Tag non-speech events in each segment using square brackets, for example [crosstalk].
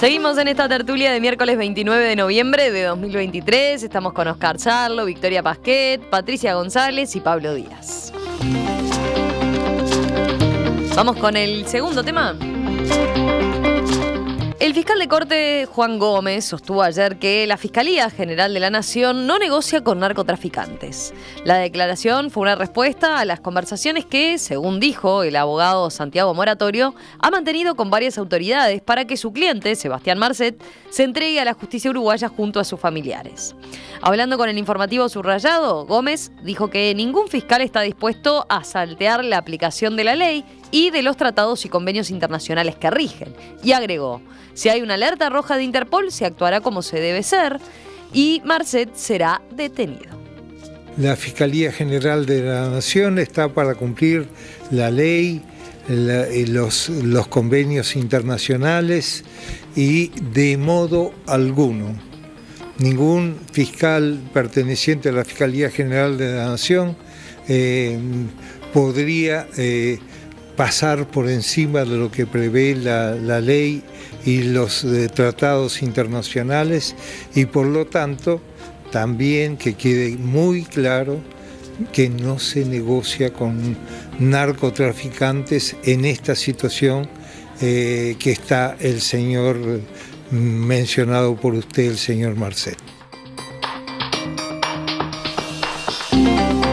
Seguimos en esta tertulia de miércoles 29 de noviembre de 2023. Estamos con Oscar Charlo, Victoria Pasquet, Patricia González y Pablo Díaz. Vamos con el segundo tema. El fiscal de corte Juan Gómez sostuvo ayer que la Fiscalía General de la Nación no negocia con narcotraficantes. La declaración fue una respuesta a las conversaciones que, según dijo el abogado Santiago Moratorio, ha mantenido con varias autoridades para que su cliente, Sebastián Marcet, se entregue a la justicia uruguaya junto a sus familiares. Hablando con el informativo subrayado, Gómez dijo que ningún fiscal está dispuesto a saltear la aplicación de la ley y de los tratados y convenios internacionales que rigen. Y agregó, si hay una alerta roja de Interpol, se actuará como se debe ser y Marcet será detenido. La Fiscalía General de la Nación está para cumplir la ley, eh, los, convenios internacionales y de modo alguno. Ningún fiscal perteneciente a la Fiscalía General de la Nación eh, podría eh, pasar por encima de lo que prevé la, ley y los eh, tratados internacionales y por lo tanto también que quede muy claro que no se negocia con narcotraficantes en esta situación eh, que está el señor mm, mencionado por usted, el señor Marcet.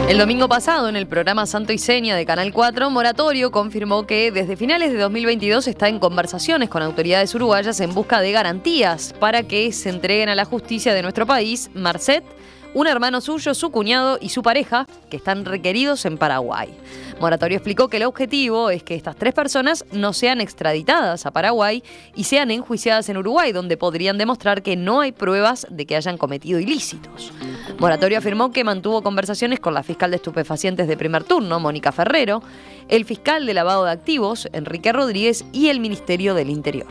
El domingo pasado, en el programa Santo y Seña de Canal 4, Moratorio confirmó que desde finales de 2022 está en conversaciones con autoridades uruguayas en busca de garantías para que se entreguen a la justicia de nuestro país Marcet un hermano suyo, su cuñado y su pareja, que están requeridos en Paraguay. Moratorio explicó que el objetivo es que estas tres personas no sean extraditadas a Paraguay y sean enjuiciadas en Uruguay, donde podrían demostrar que no hay pruebas de que hayan cometido ilícitos. Moratorio afirmó que mantuvo conversaciones con la fiscal de estupefacientes de primer turno, Mónica Ferrero, el fiscal de lavado de activos, Enrique Rodríguez, y el Ministerio del Interior.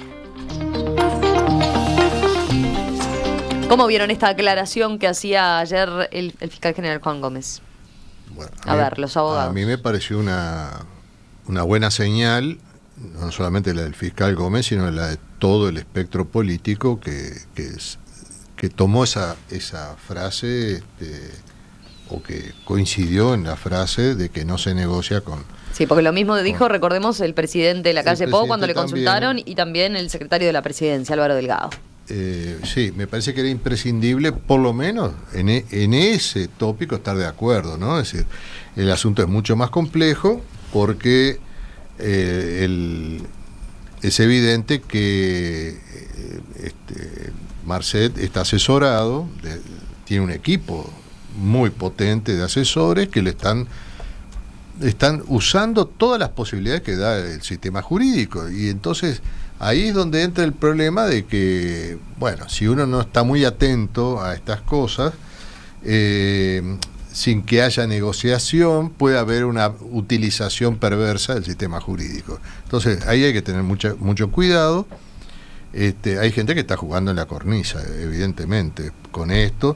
¿Cómo vieron esta aclaración que hacía ayer el, fiscal general Juan Gómez? a, ver, los abogados. A mí me pareció una, una buena señal, no solamente la del fiscal Gómez, sino la de todo el espectro político que, que, tomó esa, esa frase este, o que coincidió en la frase de que no se negocia con... Sí, porque lo mismo dijo, recordemos, el presidente de la calle Po cuando le consultaron y también el secretario de la presidencia, Álvaro Delgado. Eh, sí, me parece que era imprescindible, por lo menos e, en, ese tópico, estar de acuerdo, ¿no? Es decir, el asunto es mucho más complejo porque eh, es evidente que eh, este, Marcet está asesorado, tiene un equipo muy potente de asesores que le están están usando todas las posibilidades que da el sistema jurídico y entonces Ahí es donde entra el problema de que, bueno, si uno no está muy atento a estas cosas, eh, sin que haya negociación, puede haber una utilización perversa del sistema jurídico. Entonces, ahí hay que tener mucho cuidado. Este, hay gente que está jugando en la cornisa, evidentemente, con esto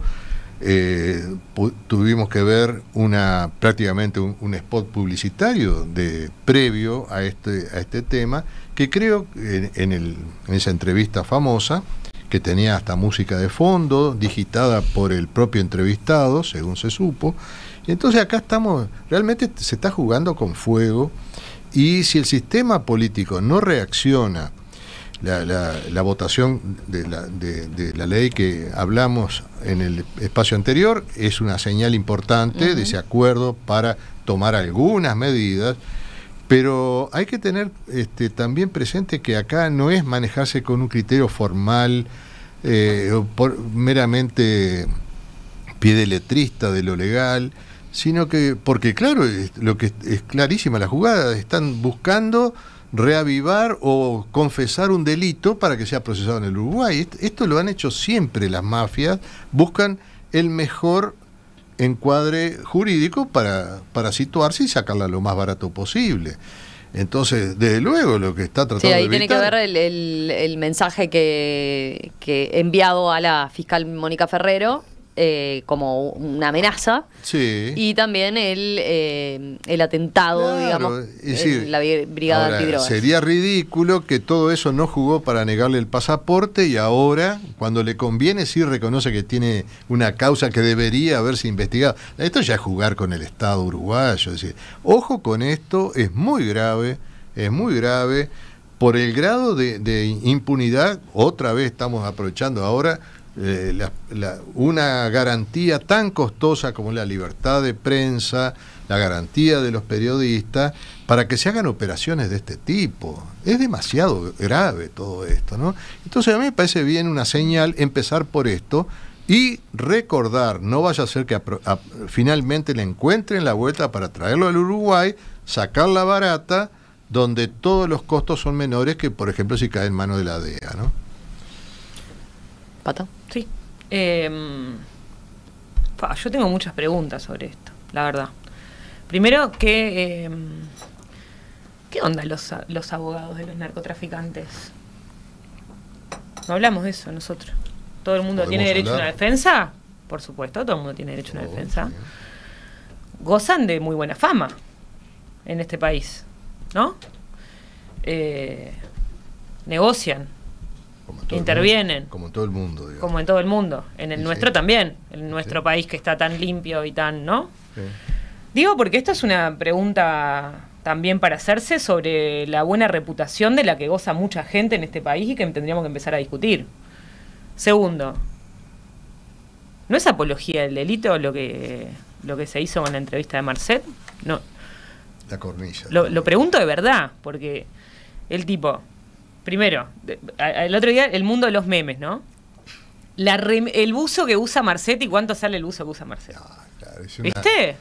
tuvimos que ver una prácticamente un, spot publicitario de previo a este a este tema que creo en, en, esa entrevista famosa que tenía hasta música de fondo digitada por el propio entrevistado según se supo y entonces acá estamos realmente se está jugando con fuego y si el sistema político no reacciona la, votación de la, ley que hablamos en el espacio anterior es una señal importante de ese acuerdo para tomar algunas medidas, pero hay que tener este, también presente que acá no es manejarse con un criterio formal eh, meramente pie de letrista de lo legal, sino que, porque claro, lo que es, es clarísima la jugada, están buscando reavivar o confesar un delito para que sea procesado en el Uruguay. Esto lo han hecho siempre las mafias, buscan el mejor encuadre jurídico para, situarse y sacarla lo más barato posible. Entonces, desde luego, lo que está tratando de. ahí tiene que ver el, mensaje que, que, enviado a la fiscal Mónica Ferrero eh, como una amenaza. Y también el, eh, el atentado, digamos, la brigada Sería ridículo que todo eso no jugó para negarle el pasaporte y ahora, cuando le conviene, sí reconoce que tiene una causa que debería haberse investigado. Esto ya es jugar con el Estado uruguayo. decir, ojo con esto, es muy grave, es muy grave. Por el grado de impunidad, otra vez estamos aprovechando ahora eh, una garantía tan costosa como la libertad de prensa, la garantía de los periodistas, para que se hagan operaciones de este tipo. Es demasiado grave todo esto, ¿no? Entonces a mí me parece bien una señal empezar por esto y recordar, no vaya a ser que finalmente le encuentren la vuelta para traerlo al Uruguay, sacar la barata, donde todos los costos son menores que, por ejemplo, si cae en manos de la DEA, ¿no? Pata. Sí. Em, yo tengo muchas preguntas sobre esto, la verdad. Primero, ¿qué, em, ¿qué onda los, los abogados de los narcotraficantes? No hablamos de eso nosotros. ¿Todo el mundo tiene derecho a una defensa? Por supuesto, todo el mundo tiene derecho a una defensa. Gozan de muy buena fama en este país, ¿no? Eh, negocian intervienen. como en todo el mundo, Como en todo el mundo. En el nuestro también. En nuestro país que está tan limpio y tan, ¿no? Digo porque esta es una pregunta también para hacerse sobre la buena reputación de la que goza mucha gente en este país y que tendríamos que empezar a discutir. Segundo, ¿no es apología del delito lo que, lo que se hizo con la entrevista de Marcet? No. La cornilla. Lo, lo pregunto de verdad, porque el tipo Primero, el otro día el mundo de los memes, ¿no? el buzo que usa y ¿cuánto sale el buzo que usa Marcetti? Ah, claro, una, ¿Viste?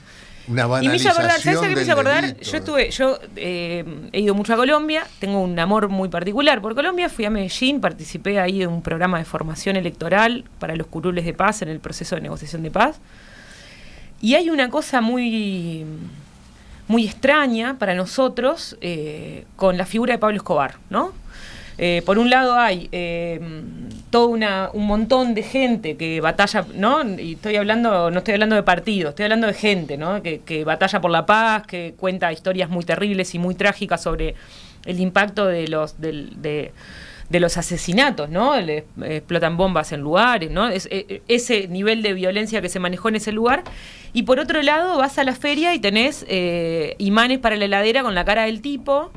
Una y me hizo acordar, me acordar? Yo estuve, yo eh, he ido mucho a Colombia, tengo un amor muy particular por Colombia, fui a Medellín, participé ahí de un programa de formación electoral para los curules de paz en el proceso de negociación de paz. Y hay una cosa muy, muy extraña para nosotros eh, con la figura de Pablo Escobar, ¿no? Eh, por un lado hay eh, todo un montón de gente que batalla, ¿no? Y estoy hablando, no estoy hablando de partido, estoy hablando de gente, ¿no? Que, que batalla por la paz, que cuenta historias muy terribles y muy trágicas sobre el impacto de los de, los asesinatos, ¿no? explotan bombas en lugares, ¿no? E, e, ese nivel de violencia que se manejó en ese lugar. Y por otro lado, vas a la feria y tenés eh, imanes para la heladera con la cara del tipo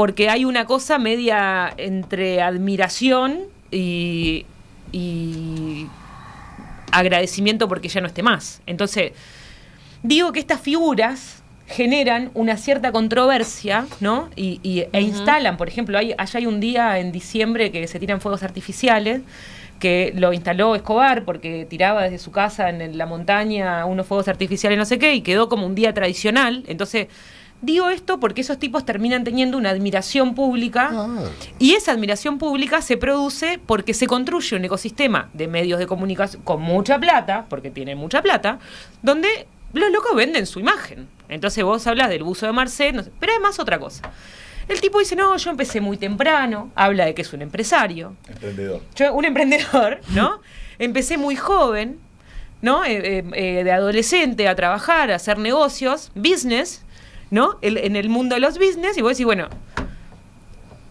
porque hay una cosa media entre admiración y, agradecimiento porque ya no esté más. Entonces, digo que estas figuras generan una cierta controversia, ¿no? Y, E instalan, por ejemplo, allá hay un día en diciembre que se tiran fuegos artificiales, que lo instaló Escobar porque tiraba desde su casa en la montaña unos fuegos artificiales, no sé qué, y quedó como un día tradicional. Entonces, Digo esto porque esos tipos terminan teniendo una admiración pública ah. y esa admiración pública se produce porque se construye un ecosistema de medios de comunicación con mucha plata, porque tienen mucha plata, donde los locos venden su imagen. Entonces vos hablas del buzo de Marcel, pero además otra cosa. El tipo dice, no, yo empecé muy temprano, habla de que es un empresario. Emprendedor. Yo, un emprendedor, ¿no? empecé muy joven, ¿no? Eh, eh, eh, de adolescente a trabajar, a hacer negocios, business, ¿no? en el mundo de los business y vos decís, bueno,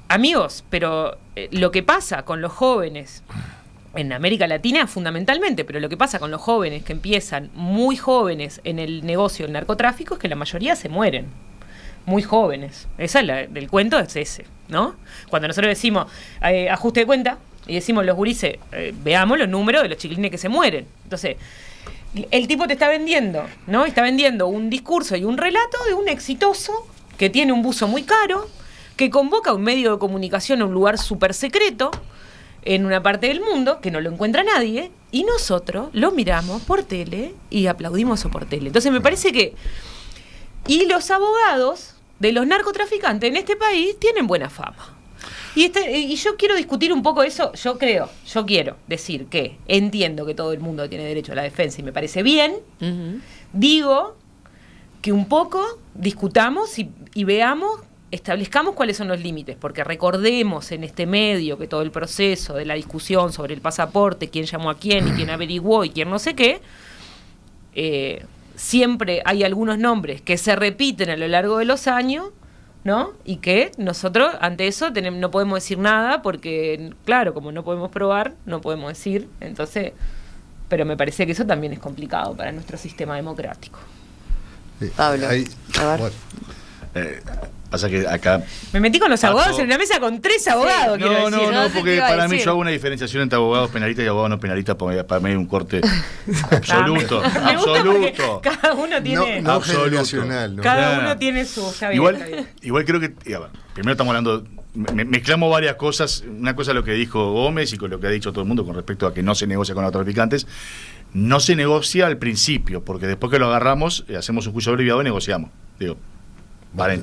amigos, pero eh, lo que pasa con los jóvenes en América Latina fundamentalmente, pero lo que pasa con los jóvenes que empiezan muy jóvenes en el negocio del narcotráfico es que la mayoría se mueren. Muy jóvenes. Esa es la, del cuento es ese, ¿no? Cuando nosotros decimos eh, ajuste de cuenta y decimos los gurises, eh, veamos los números de los chiquilines que se mueren. Entonces, el tipo te está vendiendo, ¿no? Está vendiendo un discurso y un relato de un exitoso que tiene un buzo muy caro, que convoca a un medio de comunicación a un lugar súper secreto en una parte del mundo que no lo encuentra nadie y nosotros lo miramos por tele y aplaudimos por tele. Entonces me parece que... Y los abogados de los narcotraficantes en este país tienen buena fama. Y, este, y yo quiero discutir un poco eso, yo creo, yo quiero decir que entiendo que todo el mundo tiene derecho a la defensa y me parece bien, digo que un poco discutamos y, veamos establezcamos cuáles son los límites, porque recordemos en este medio que todo el proceso de la discusión sobre el pasaporte, quién llamó a quién y quién averiguó y quién no sé qué, eh, siempre hay algunos nombres que se repiten a lo largo de los años ¿no? Y que nosotros ante eso no podemos decir nada porque, claro, como no podemos probar, no podemos decir. Entonces, pero me parece que eso también es complicado para nuestro sistema democrático. Pablo, eh, pasa que acá. Me metí con los abogados en la mesa con tres abogados. No, no, no, porque para mí yo hago una diferenciación entre abogados penalistas y abogados no penalistas, para mí hay un corte [laughs] absoluto. absoluto. Cada uno tiene. Cada uno tiene su. igual, creo que. primero estamos hablando mezclamos varias cosas. Una cosa es lo que dijo Gómez y con lo que ha dicho todo el mundo con respecto a que no se negocia con los traficantes. No se negocia al principio, porque después que lo agarramos, eh, hacemos un juicio abreviado y negociamos. Digo,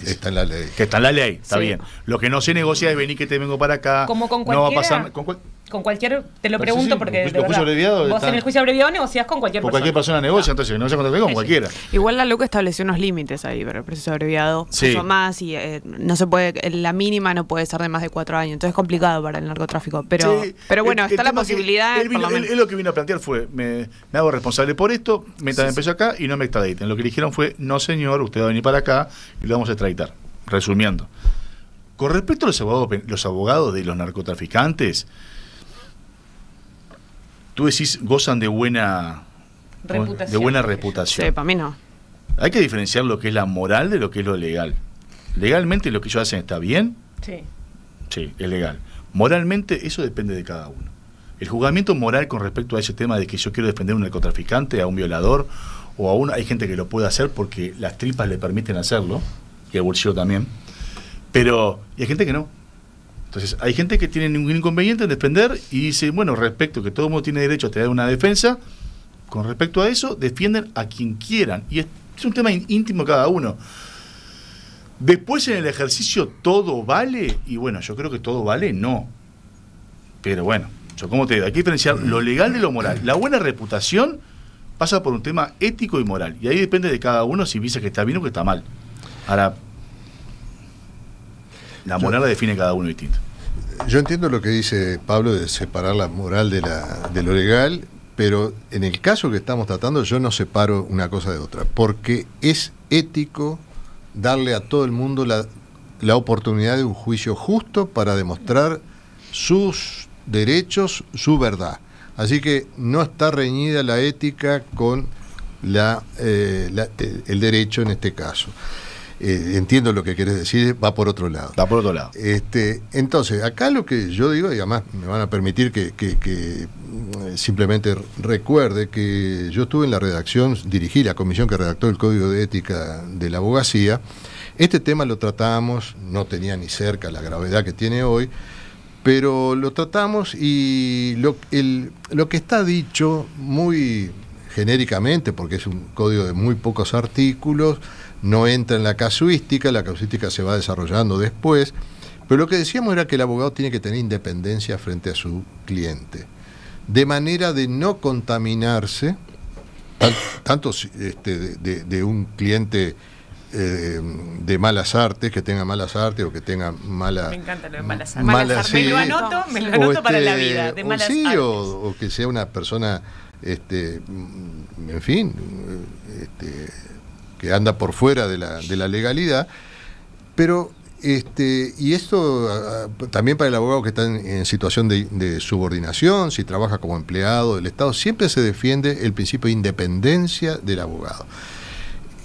Está en la ley. Que está en la ley, está bien. Lo que no se negocia es venir que te vengo para acá. Como con cualquiera. No va a pasar. Con con cualquier, te lo pregunto porque vos en el juicio abreviado negociás con cualquier con cualquier persona negocia, ah. entonces no se con cualquiera. Igual la LUC estableció unos límites ahí pero el proceso abreviado, mucho más y eh, no se puede, la mínima no puede ser de más de cuatro años, entonces es complicado para el narcotráfico, pero, pero bueno, está la posibilidad. Él, lo que vino a plantear fue, me, hago responsable por esto, mientras empezó acá y no me extraditen. Lo que le dijeron fue, no señor, usted va a venir para acá y lo vamos a extraditar, resumiendo. Con respecto a los abogados, los abogados de los narcotraficantes, tú decís, gozan de buena reputación. De buena reputación. Sí, para mí no. Hay que diferenciar lo que es la moral de lo que es lo legal. Legalmente lo que ellos hacen está bien. Sí. Sí, es legal. Moralmente eso depende de cada uno. El juzgamiento moral con respecto a ese tema de que yo quiero defender a un narcotraficante, a un violador, o a uno, hay gente que lo puede hacer porque las tripas le permiten hacerlo, y el bolsillo también, pero hay gente que no. Entonces, hay gente que tiene ningún inconveniente en defender y dice, bueno, respecto que todo el mundo tiene derecho a tener una defensa, con respecto a eso, defienden a quien quieran. Y es, un tema íntimo cada uno. Después en el ejercicio todo vale, y bueno, yo creo que todo vale, no. Pero bueno, yo como te digo, hay que diferenciar lo legal de lo moral. La buena reputación pasa por un tema ético y moral, y ahí depende de cada uno si dice que está bien o que está mal. Ahora, la moral la define cada uno distinto yo entiendo lo que dice Pablo de separar la moral de, lo legal, pero en el caso que estamos tratando yo no separo una cosa de otra, porque es ético darle a todo el mundo la, oportunidad de un juicio justo para demostrar sus derechos, su verdad. Así que no está reñida la ética con eh, el derecho en este caso. Eh, entiendo lo que querés decir, va por otro lado. Va por otro lado. Este, entonces, acá lo que yo digo, y además me van a permitir que, eh, simplemente recuerde que yo estuve en la redacción, dirigí la comisión que redactó el Código de Ética de la Abogacía. Este tema lo tratamos, no tenía ni cerca la gravedad que tiene hoy, pero lo tratamos y lo, lo que está dicho muy genéricamente, porque es un código de muy pocos artículos, no entra en la casuística, la casuística se va desarrollando después, pero lo que decíamos era que el abogado tiene que tener independencia frente a su cliente, de manera de no contaminarse, tanto este, de, un cliente eh, de malas artes, que tenga malas artes o que tenga mala... Me encanta lo de malas artes. me lo anoto, me lo anoto para la este, vida, de malas o artes. O, que sea una persona, este, en fin, que anda por fuera de la, legalidad, pero este, y esto también para el abogado que está en, situación de, subordinación, si trabaja como empleado del Estado, siempre se defiende el principio de independencia del abogado.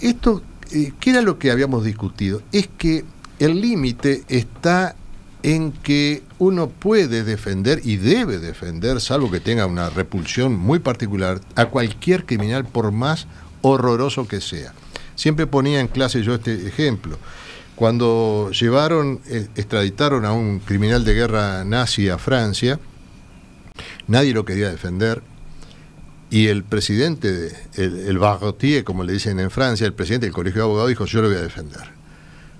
Esto, eh, ¿qué era lo que habíamos discutido? Es que el límite está en que uno puede defender y debe defender, salvo que tenga una repulsión muy particular, a cualquier criminal por más horroroso que sea. Siempre ponía en clase yo este ejemplo. Cuando llevaron, eh, extraditaron a un criminal de guerra nazi a Francia, nadie lo quería defender. Y el presidente, el, Barrotier, como le dicen en Francia, el presidente del Colegio de Abogados dijo, yo lo voy a defender.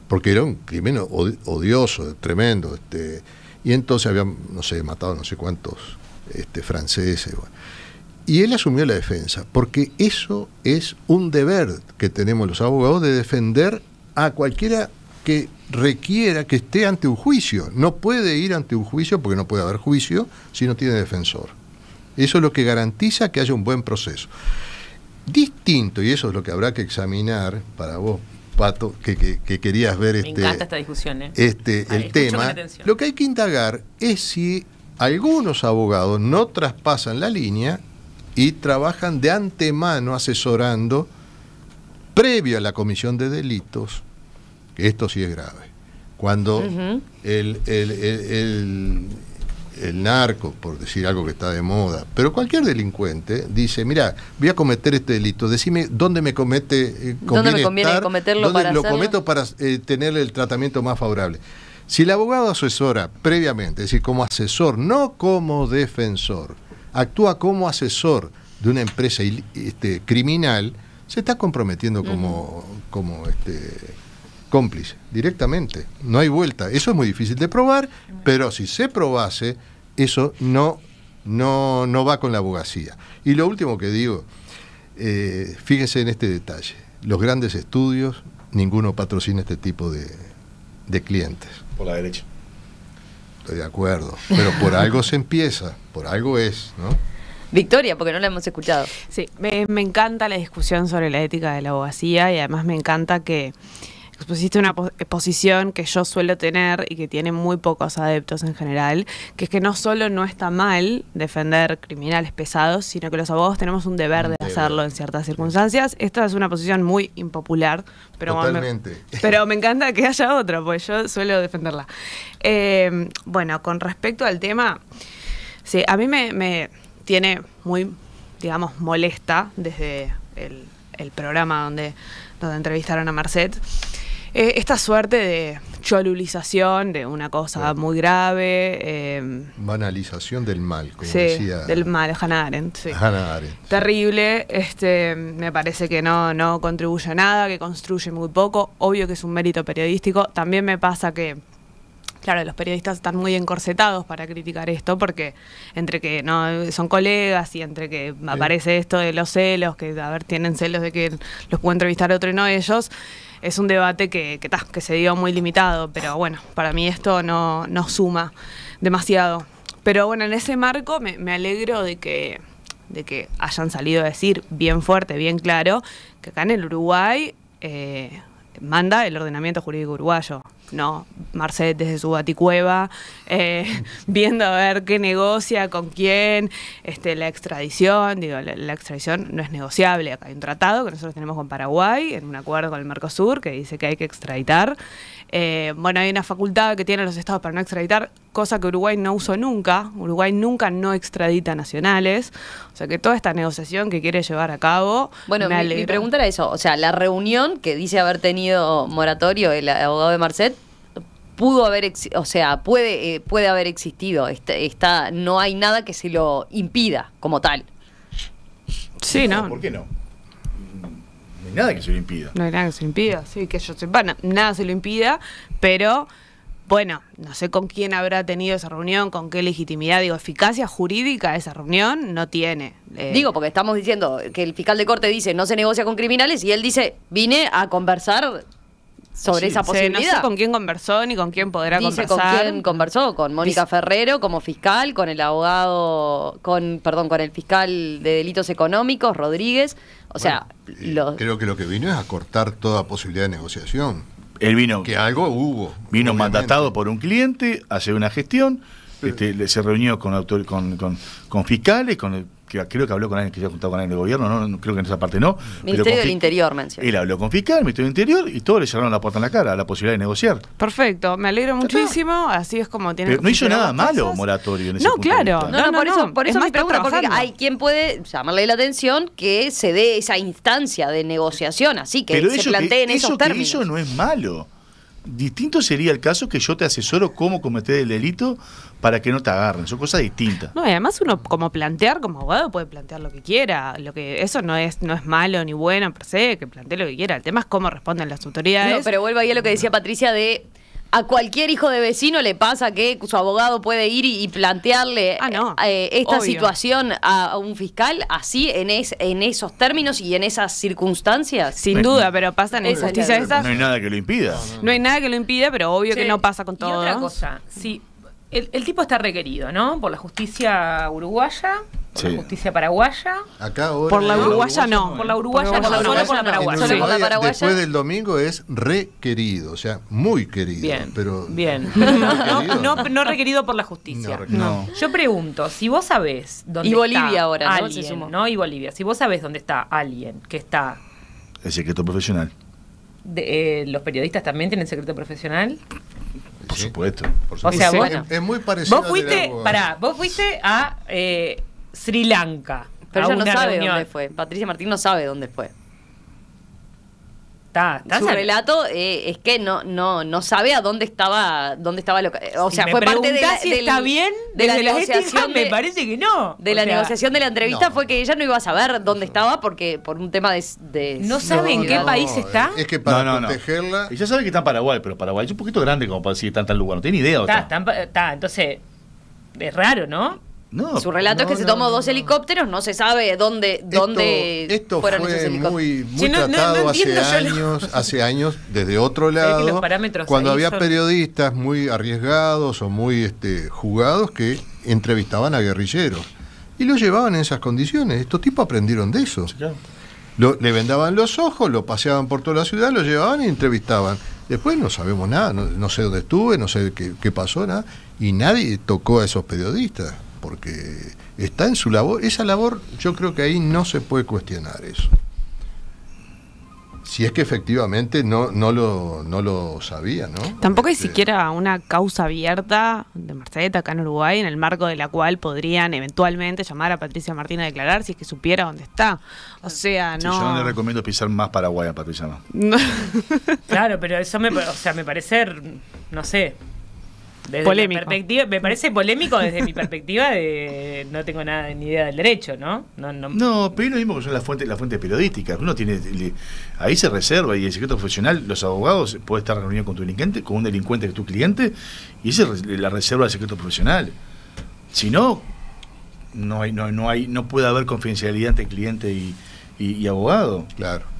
Porque era un crimen odioso, tremendo. Este, y entonces habían, no sé, matado no sé cuántos este, franceses. Y él asumió la defensa, porque eso es un deber que tenemos los abogados de defender a cualquiera que requiera que esté ante un juicio. No puede ir ante un juicio porque no puede haber juicio si no tiene defensor. Eso es lo que garantiza que haya un buen proceso. Distinto, y eso es lo que habrá que examinar para vos, Pato, que, querías ver este, ¿eh? este el tema. Lo que hay que indagar es si algunos abogados no traspasan la línea y trabajan de antemano asesorando previo a la comisión de delitos, que esto sí es grave. Cuando el, narco, por decir algo que está de moda, pero cualquier delincuente dice, mira, voy a cometer este delito, decime dónde me comete, eh, ¿Dónde me conviene cometerlo lo cometo para eh, tener el tratamiento más favorable. Si el abogado asesora previamente, es decir, como asesor, no como defensor, actúa como asesor de una empresa este, criminal, se está comprometiendo como, como este, cómplice, directamente. No hay vuelta. Eso es muy difícil de probar, pero si se probase, eso no, no, no va con la abogacía. Y lo último que digo, eh, fíjense en este detalle. Los grandes estudios, ninguno patrocina este tipo de, de clientes. Por la derecha de acuerdo. Pero por algo se empieza, por algo es, ¿no? Victoria, porque no la hemos escuchado. Sí, me, me encanta la discusión sobre la ética de la abogacía y además me encanta que expusiste una eh, posición que yo suelo tener y que tiene muy pocos adeptos en general, que es que no solo no está mal defender criminales pesados, sino que los abogados tenemos un deber de hacerlo en ciertas circunstancias. Esta es una posición muy impopular, pero, Totalmente. pero me encanta que haya otra, pues yo suelo defenderla. Em, bueno, con respecto al tema, sí, a mí me, tiene muy, digamos, molesta desde el, programa donde, donde entrevistaron a Marcet. Eh, esta suerte de cholulización de una cosa muy grave. Em, Banalización del mal, como decía. Del mal, Hannah Arendt. Hannah Arendt Terrible. Este, me parece que no, no contribuye a nada, que construye muy poco. Obvio que es un mérito periodístico. También me pasa que. Claro, los periodistas están muy encorsetados para criticar esto porque entre que no son colegas y entre que aparece esto de los celos, que a ver tienen celos de que los puede entrevistar otro y no ellos, es un debate que, que, se dio muy limitado, pero bueno, para mí esto no, suma demasiado. Pero bueno, en ese marco me, alegro de que, de que hayan salido a decir bien fuerte, bien claro, que acá en el Uruguay... Eh, manda el ordenamiento jurídico uruguayo, no Marcet desde su baticueva, eh, [laughs] viendo a ver qué negocia, con quién, este, la extradición, digo, la, la, extradición no es negociable, acá hay un tratado que nosotros tenemos con Paraguay, en un acuerdo con el Mercosur, que dice que hay que extraditar, eh, bueno, hay una facultad que tienen los estados para no extraditar, cosa que Uruguay no usó nunca. Uruguay nunca no extradita nacionales. O sea que toda esta negociación que quiere llevar a cabo. Bueno, me mi, pregunta era eso. O sea, la reunión que dice haber tenido moratorio el abogado de Marcet pudo haber, o sea, puede, eh, puede haber existido. Este, está, no hay nada que se lo impida como tal. Sí, ¿no? ¿Por qué no? nada que se lo impida. No hay nada que se lo impida, sí, que yo sepa, nada se lo impida, pero bueno, no sé con quién habrá tenido esa reunión, con qué legitimidad, digo, eficacia jurídica esa reunión no tiene. Eh. Digo, porque estamos diciendo que el fiscal de corte dice no se negocia con criminales y él dice vine a conversar sobre esa posibilidad. con quién conversó ni con quién podrá Dice con quién conversó, con Mónica Ferrero como fiscal, con el abogado, con perdón, con el fiscal de delitos económicos, Rodríguez. O sea, creo que lo que vino es acortar toda posibilidad de negociación. Él vino. Que algo hubo. Vino mandatado por un cliente, hace una gestión, este, se reunió con, con fiscales, con el creo que habló con alguien que se ha juntado con alguien del gobierno, no, creo que en esa parte no. Ministerio del Interior y Él habló con fiscal, el Ministerio del Interior, y todos le cerraron la puerta en la cara, la posibilidad de negociar. Perfecto, me alegro muchísimo, así es como tiene No hizo nada malo moratorio en ese No, claro. No, no, por eso, es me pregunta, porque hay quien puede llamarle la atención que se dé esa instancia de negociación, así que se planteen esos términos. Eso no es malo. Distinto sería el caso que yo te asesoro cómo cometer el delito para que no te agarren. Son cosas distintas. No, además uno como plantear, como abogado, puede plantear lo que quiera. Lo que, eso no es, no es malo ni bueno per se, que plantee lo que quiera. El tema es cómo responden las autoridades. No, pero vuelvo ahí a lo que decía Patricia de a cualquier hijo de vecino le pasa que su abogado puede ir y, plantearle ah, eh, esta situación a, un fiscal así en, en esos términos y en esas circunstancias. Sin pues, duda, pero pasa en esas justicia No hay nada que lo impida. No, hay nada que lo impida, pero obvio que no pasa con todo. Y otra cosa, si el, el tipo está requerido, ¿no? Por la justicia uruguaya, por la justicia paraguaya. Acá por la uruguaya no. Por la uruguaya no, solo por la paraguaya. Solo paraguaya. Después del domingo es requerido, o sea, muy querido. Bien. Pero, bien. [laughs] No, no, requerido por la justicia. No, Yo pregunto, si vos sabés dónde y Bolivia está ahora, alguien, ¿no? Y Bolivia, si vos sabés dónde está alguien que está... El secreto profesional. eh, ¿Los periodistas también tienen secreto profesional? Por, supuesto, por supuesto. O sea, Es, muy parecido. Vos fuiste, a vos fuiste a... Eh, Sri Lanka. Pero ella no sabe dónde fue. Patricia Martín no sabe dónde fue. Está, está Su relato eh, es que no, no, no sabe a dónde estaba, dónde estaba lo... Eh, o sea, fue parte de si está bien de la negociación. me parece que no. De la negociación de la entrevista fue que ella no iba a saber dónde estaba porque por un tema de. no sabe en qué país está. Es que para protegerla. Ella sabe que está en Paraguay, pero Paraguay es un poquito grande como para decir tal lugar. No tiene idea. Está, está, está, entonces. Es raro, ¿no? Su relato es que se tomó dos helicópteros, no se sabe dónde, dónde esto, fue Muy, muy tratado hace años, [laughs] hace años, desde otro lado, cuando había periodistas muy arriesgados o muy este, jugados que entrevistaban a guerrilleros y los llevaban en esas condiciones. Estos tipos aprendieron de eso. le vendaban los ojos, lo paseaban por toda la ciudad, lo llevaban y entrevistaban. Después no sabemos nada, no, sé dónde estuve, no sé qué, qué pasó, nada. Y nadie tocó a esos periodistas porque está en su labor. Esa labor yo creo que ahí no se puede cuestionar eso. Si es que efectivamente no, no, lo, no lo sabía, ¿no? Tampoco hay este, siquiera una causa abierta de Marceta acá en Uruguay, en el marco de la cual podrían eventualmente llamar a Patricia Martín a declarar si es que supiera dónde está. O sea, no. yo no le recomiendo pisar más Paraguay a Patricia. [laughs] claro, pero eso me, o sea, me parece, no sé, polémico. me parece polémico desde mi perspectiva de no tengo nada ni idea del derecho, ¿no? No, pero lo mismo que son las fuentes, la fuente periodística. Uno tiene ahí se reserva y el secreto profesional, los abogados puede estar reunido con tu delincuente, con un delincuente que es tu cliente y ese la reserva el secreto profesional. Si no no hay no, no hay no puede haber confidencialidad entre cliente y abogado. Claro.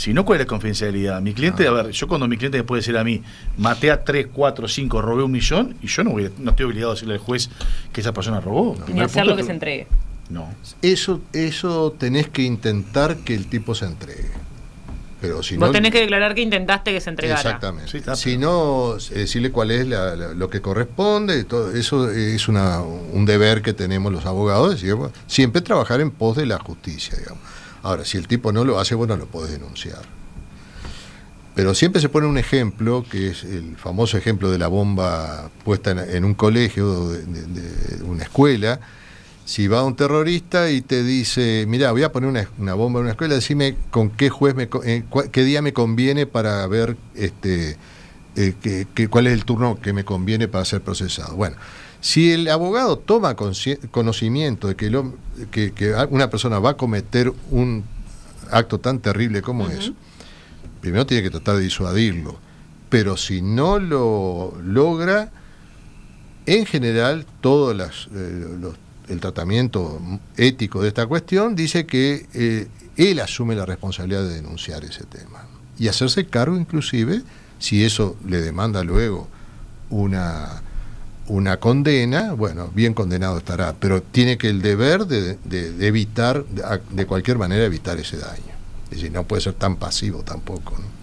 Si no, ¿cuál es la confidencialidad? Mi cliente, ah. a ver, yo cuando mi cliente me puede decir a mí, maté a 3, 4, 5, robé un millón, y yo no, no estoy obligado a decirle al juez que esa persona robó. No. Ni hacer lo que, se entregue. No. Eso, eso tenés que intentar que el tipo se entregue. Pero si Vos no, tenés que declarar que intentaste que se entregara. Exactamente. si no, eh, decirle cuál es lo que corresponde. Todo, eso es un deber que tenemos los abogados. siempre trabajar en pos de la justicia, digamos. Ahora, si el tipo no lo hace, bueno, lo puedes denunciar. Pero siempre se pone un ejemplo, que es el famoso ejemplo de la bomba puesta en, un colegio, de, de, una escuela. Si va un terrorista y te dice, mira, voy a poner una, bomba en una escuela, decime con qué juez, eh, qué día me conviene para ver este, eh, cuál es el turno que me conviene para ser procesado. Bueno, si el abogado toma conocimiento de que, lo, que, una persona va a cometer un acto tan terrible como es, primero tiene que tratar de disuadirlo, pero si no lo logra, en general, todo eh, el tratamiento ético de esta cuestión dice que eh, él asume la responsabilidad de denunciar ese tema y hacerse cargo inclusive si eso le demanda luego una una condena, bueno, bien condenado estará, pero tiene que el deber de, evitar, de, de, cualquier manera, evitar ese daño. Es decir, no puede ser tan pasivo tampoco. ¿no?